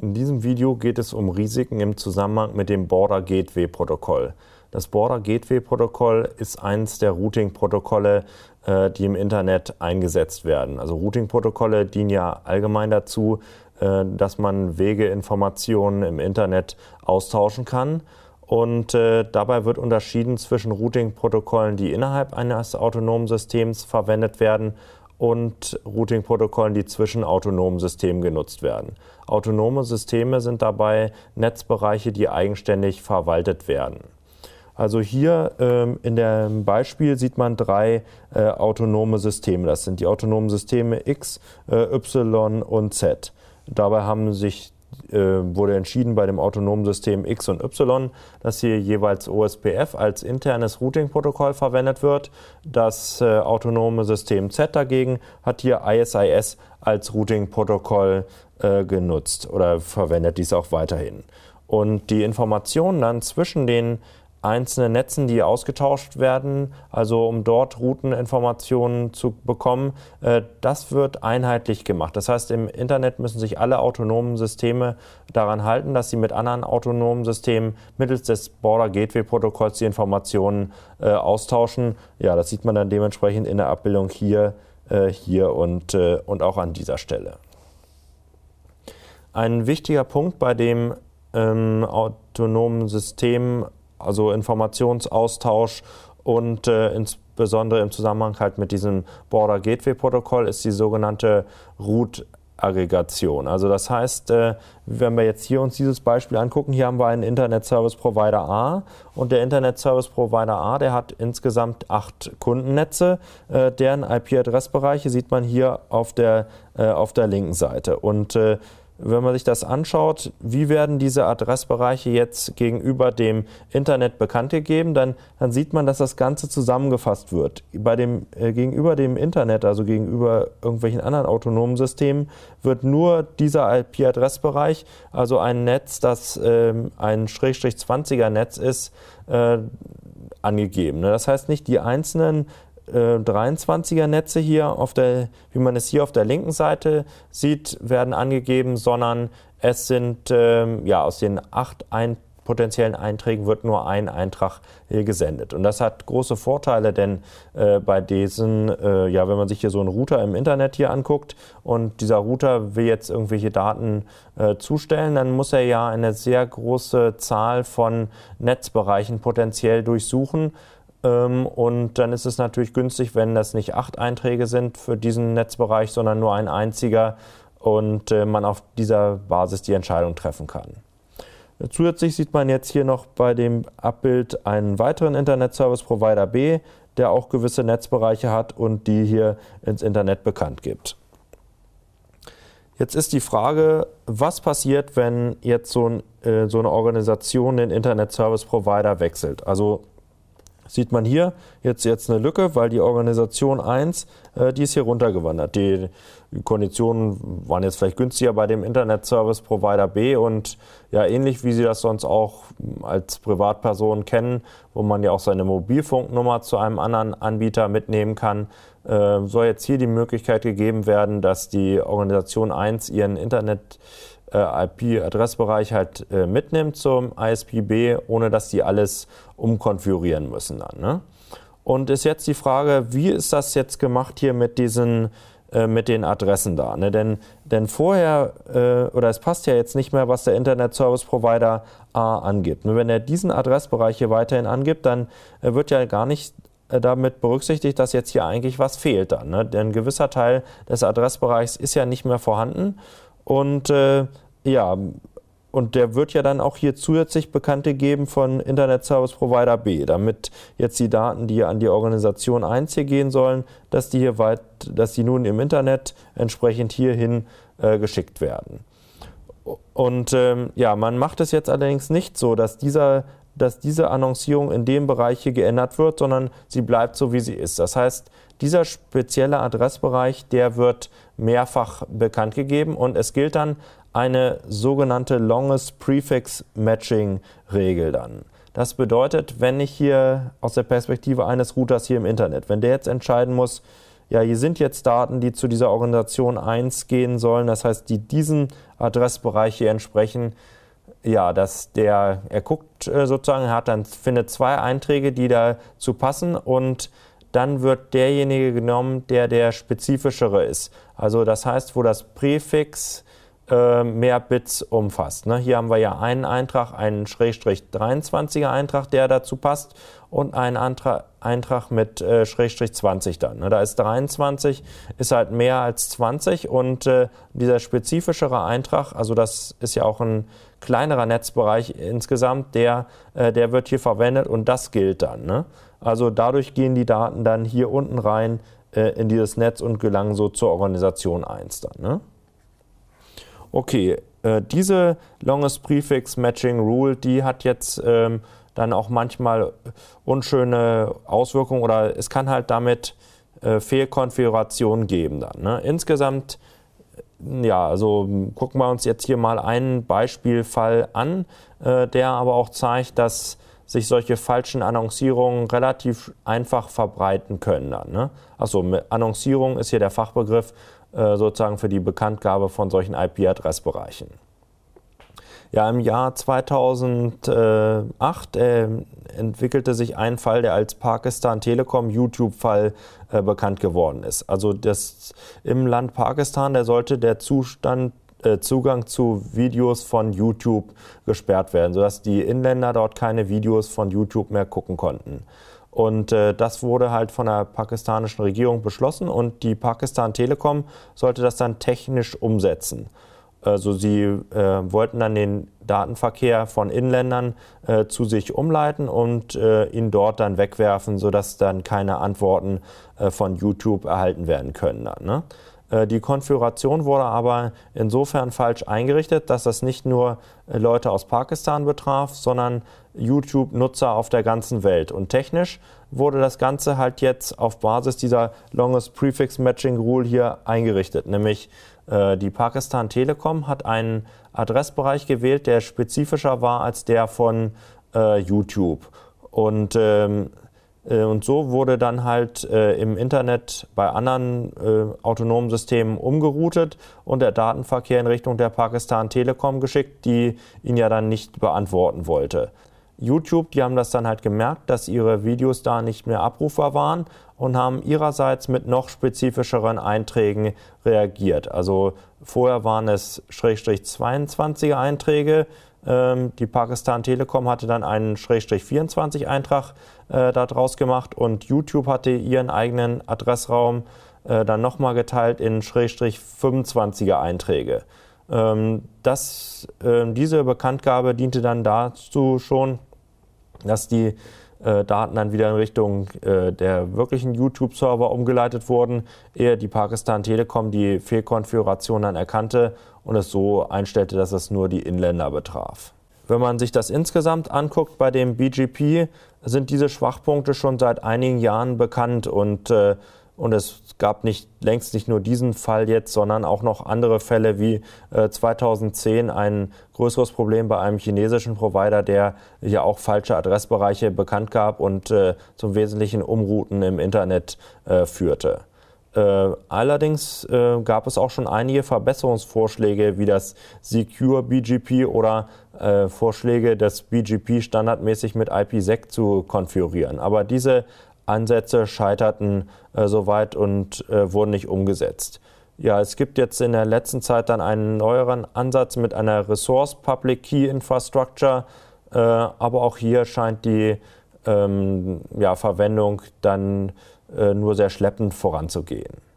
In diesem Video geht es um Risiken im Zusammenhang mit dem Border Gateway Protokoll. Das Border Gateway Protokoll ist eines der Routing-Protokolle, äh, die im Internet eingesetzt werden. Also Routing-Protokolle dienen ja allgemein dazu, äh, dass man Wegeinformationen im Internet austauschen kann. Und äh, dabei wird unterschieden zwischen Routing-Protokollen, die innerhalb eines autonomen Systems verwendet werden und Routing-Protokollen, die zwischen autonomen Systemen genutzt werden. Autonome Systeme sind dabei Netzbereiche, die eigenständig verwaltet werden. Also hier ähm, in dem Beispiel sieht man drei äh, autonome Systeme. Das sind die autonomen Systeme X, äh, Y und Z. Dabei haben sich äh, wurde entschieden bei dem autonomen System X und Y, dass hier jeweils OSPF als internes Routing-Protokoll verwendet wird. Das äh, autonome System Z dagegen hat hier ISIS als Routing-Protokoll äh, genutzt oder verwendet dies auch weiterhin. Und die Informationen dann zwischen den einzelnen Netzen, die ausgetauscht werden, also um dort Routeninformationen zu bekommen, äh, das wird einheitlich gemacht. Das heißt, im Internet müssen sich alle autonomen Systeme daran halten, dass sie mit anderen autonomen Systemen mittels des Border Gateway Protokolls die Informationen äh, austauschen. Ja, das sieht man dann dementsprechend in der Abbildung hier, äh, hier und, und auch an dieser Stelle. Ein wichtiger Punkt, bei dem ähm, autonomen System also Informationsaustausch und äh, insbesondere im Zusammenhang halt mit diesem Border Gateway Protokoll ist die sogenannte Root Aggregation. Also das heißt, äh, wenn wir jetzt hier uns dieses Beispiel angucken, hier haben wir einen Internet Service Provider A und der Internet Service Provider A, der hat insgesamt acht Kundennetze, äh, deren IP-Adressbereiche sieht man hier auf der, äh, auf der linken Seite. Und wenn man sich das anschaut, wie werden diese Adressbereiche jetzt gegenüber dem Internet bekannt gegeben, dann, dann sieht man, dass das Ganze zusammengefasst wird. Bei dem, äh, gegenüber dem Internet, also gegenüber irgendwelchen anderen autonomen Systemen, wird nur dieser IP-Adressbereich, also ein Netz, das äh, ein Schrägstrich 20er Netz ist, äh, angegeben. Ne? Das heißt nicht die einzelnen äh, 23er Netze hier auf der, wie man es hier auf der linken Seite sieht, werden angegeben, sondern es sind ähm, ja aus den acht ein potenziellen Einträgen wird nur ein Eintrag äh, gesendet. Und das hat große Vorteile, denn äh, bei diesen, äh, ja, wenn man sich hier so einen Router im Internet hier anguckt und dieser Router will jetzt irgendwelche Daten äh, zustellen, dann muss er ja eine sehr große Zahl von Netzbereichen potenziell durchsuchen. Ähm, und dann ist es natürlich günstig, wenn das nicht acht Einträge sind für diesen Netzbereich, sondern nur ein einziger und äh, man auf dieser Basis die Entscheidung treffen kann. Zusätzlich sieht man jetzt hier noch bei dem Abbild einen weiteren Internet Service Provider B, der auch gewisse Netzbereiche hat und die hier ins Internet bekannt gibt. Jetzt ist die Frage, was passiert, wenn jetzt so, ein, äh, so eine Organisation den Internet Service Provider wechselt? Also Sieht man hier jetzt, jetzt eine Lücke, weil die Organisation 1, äh, die ist hier runtergewandert. Die Konditionen waren jetzt vielleicht günstiger bei dem Internet Service Provider B und ja, ähnlich wie Sie das sonst auch als Privatperson kennen, wo man ja auch seine Mobilfunknummer zu einem anderen Anbieter mitnehmen kann, äh, soll jetzt hier die Möglichkeit gegeben werden, dass die Organisation 1 ihren Internet äh, IP-Adressbereich halt äh, mitnimmt zum ISPB, ohne dass die alles umkonfigurieren müssen dann. Ne? Und ist jetzt die Frage, wie ist das jetzt gemacht hier mit diesen äh, mit den Adressen da, ne? denn, denn vorher, äh, oder es passt ja jetzt nicht mehr, was der Internet Service Provider A angibt. Nur wenn er diesen Adressbereich hier weiterhin angibt, dann wird ja gar nicht damit berücksichtigt, dass jetzt hier eigentlich was fehlt dann. Ne? Denn ein gewisser Teil des Adressbereichs ist ja nicht mehr vorhanden und äh, ja, und der wird ja dann auch hier zusätzlich bekannt gegeben von Internet Service Provider B, damit jetzt die Daten, die an die Organisation 1 hier gehen sollen, dass die hier weit, dass die nun im Internet entsprechend hierhin äh, geschickt werden. Und ähm, ja, man macht es jetzt allerdings nicht so, dass dieser dass diese Annoncierung in dem Bereich hier geändert wird, sondern sie bleibt so, wie sie ist. Das heißt, dieser spezielle Adressbereich, der wird mehrfach bekannt gegeben und es gilt dann eine sogenannte Longest Prefix Matching Regel dann. Das bedeutet, wenn ich hier aus der Perspektive eines Routers hier im Internet, wenn der jetzt entscheiden muss, ja, hier sind jetzt Daten, die zu dieser Organisation 1 gehen sollen, das heißt, die diesem Adressbereich hier entsprechen, ja, dass der, er guckt äh, sozusagen, hat dann, findet zwei Einträge, die dazu passen und dann wird derjenige genommen, der der spezifischere ist. Also das heißt, wo das Präfix äh, mehr Bits umfasst. Ne? Hier haben wir ja einen Eintrag, einen Schrägstrich 23er Eintrag, der dazu passt und einen Antra Eintrag mit äh, Schrägstrich 20 dann. Ne? Da ist 23, ist halt mehr als 20 und äh, dieser spezifischere Eintrag, also das ist ja auch ein kleinerer Netzbereich insgesamt, der, äh, der wird hier verwendet und das gilt dann. Ne? Also dadurch gehen die Daten dann hier unten rein äh, in dieses Netz und gelangen so zur Organisation 1 dann. Ne? Okay, äh, diese Longest Prefix Matching Rule, die hat jetzt ähm, dann auch manchmal unschöne Auswirkungen oder es kann halt damit äh, Fehlkonfigurationen geben dann. Ne? Insgesamt ja, also gucken wir uns jetzt hier mal einen Beispielfall an, äh, der aber auch zeigt, dass sich solche falschen Annoncierungen relativ einfach verbreiten können dann. Ne? Achso, Annoncierung ist hier der Fachbegriff äh, sozusagen für die Bekanntgabe von solchen IP-Adressbereichen. Ja, im Jahr 2008 äh, entwickelte sich ein Fall, der als Pakistan Telekom YouTube-Fall äh, bekannt geworden ist. Also das, im Land Pakistan, da sollte der Zustand äh, Zugang zu Videos von YouTube gesperrt werden, sodass die Inländer dort keine Videos von YouTube mehr gucken konnten. Und äh, das wurde halt von der pakistanischen Regierung beschlossen und die Pakistan Telekom sollte das dann technisch umsetzen. Also sie äh, wollten dann den Datenverkehr von Inländern äh, zu sich umleiten und äh, ihn dort dann wegwerfen, sodass dann keine Antworten äh, von YouTube erhalten werden können. Dann, ne? Äh, die Konfiguration wurde aber insofern falsch eingerichtet, dass das nicht nur äh, Leute aus Pakistan betraf, sondern YouTube-Nutzer auf der ganzen Welt. Und technisch wurde das Ganze halt jetzt auf Basis dieser Longest Prefix Matching Rule hier eingerichtet, nämlich äh, die Pakistan Telekom hat einen Adressbereich gewählt, der spezifischer war als der von äh, YouTube. Und, ähm, äh, und so wurde dann halt äh, im Internet bei anderen äh, autonomen Systemen umgeroutet und der Datenverkehr in Richtung der Pakistan Telekom geschickt, die ihn ja dann nicht beantworten wollte. YouTube, die haben das dann halt gemerkt, dass ihre Videos da nicht mehr abrufbar waren und haben ihrerseits mit noch spezifischeren Einträgen reagiert. Also vorher waren es Schrägstrich 22er Einträge. Ähm, die Pakistan Telekom hatte dann einen Schrägstrich 24 Eintrag äh, daraus gemacht und YouTube hatte ihren eigenen Adressraum äh, dann nochmal geteilt in Schrägstrich 25er Einträge. Ähm, das, äh, diese Bekanntgabe diente dann dazu schon, dass die äh, Daten dann wieder in Richtung äh, der wirklichen YouTube-Server umgeleitet wurden, ehe die Pakistan Telekom die Fehlkonfiguration dann erkannte und es so einstellte, dass es nur die Inländer betraf. Wenn man sich das insgesamt anguckt bei dem BGP, sind diese Schwachpunkte schon seit einigen Jahren bekannt und äh, und es gab nicht, längst nicht nur diesen Fall jetzt, sondern auch noch andere Fälle wie äh, 2010 ein größeres Problem bei einem chinesischen Provider, der ja auch falsche Adressbereiche bekannt gab und äh, zum wesentlichen Umrouten im Internet äh, führte. Äh, allerdings äh, gab es auch schon einige Verbesserungsvorschläge wie das Secure BGP oder äh, Vorschläge, das BGP standardmäßig mit IPsec zu konfigurieren. Aber diese Ansätze scheiterten äh, soweit und äh, wurden nicht umgesetzt. Ja, es gibt jetzt in der letzten Zeit dann einen neueren Ansatz mit einer Resource Public Key Infrastructure, äh, aber auch hier scheint die ähm, ja, Verwendung dann äh, nur sehr schleppend voranzugehen.